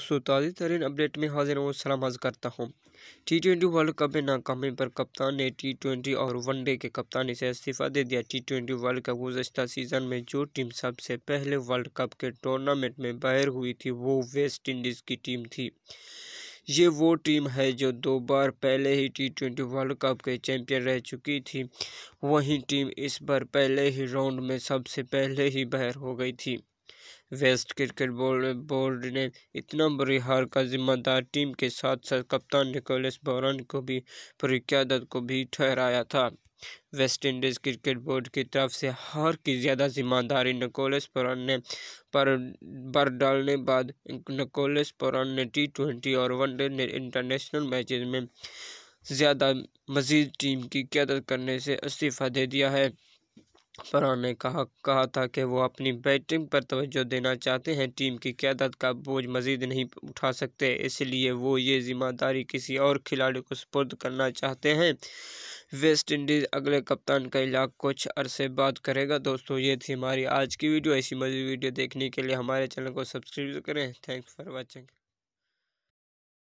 दोस्तों ताज़ी तरीन अपडेट में हाजिर हूँ सलाम हाज करता हूँ टी ट्वेंटी वर्ल्ड कप में नाकामी पर कप्तान ने टी ट्वेंटी और वनडे के कप्तानी से इस्तीफ़ा दे दिया टी ट्वेंटी वर्ल्ड कप गुजशत सीज़न में जो टीम सबसे पहले वर्ल्ड कप के टूर्नामेंट में बाहर हुई थी वो वेस्ट इंडीज़ की टीम थी ये वो टीम है जो दो बार पहले ही टी ट्वेंटी वर्ल्ड कप के चैंपियन रह चुकी थी वही टीम इस बार पहले ही राउंड में सबसे पहले ही बाहर हो गई थी वेस्ट क्रिकेट बोर्ड बोर्ड ने इतना बुरी हार का जिम्मेदार टीम के साथ साथ कप्तान निकोलस बोरन को भी प्रख्यादत को भी ठहराया था वेस्ट इंडीज़ क्रिकेट बोर्ड की तरफ से हार की ज़्यादा जिम्मेदारी नकोलस पोरन ने पर बर डालने बाद निकोलस पोरन ने टी ट्वेंटी और वनडे ने इंटरनेशनल मैचेस में ज़्यादा मजीद टीम की क्यादत करने से इस्तीफ़ा दे दिया है पर ने कहा कहा था कि वो अपनी बैटिंग पर तवज्जो देना चाहते हैं टीम की क्यादत का बोझ मजीद नहीं उठा सकते इसलिए वो ये जिम्मेदारी किसी और खिलाड़ी को सुपुर्द करना चाहते हैं वेस्ट इंडीज़ अगले कप्तान का इलाक कुछ अरसे बाद करेगा दोस्तों ये थी हमारी आज की वीडियो ऐसी मज़ीद वीडियो देखने के लिए हमारे चैनल को सब्सक्राइब करें थैंक्स फॉर वॉचिंग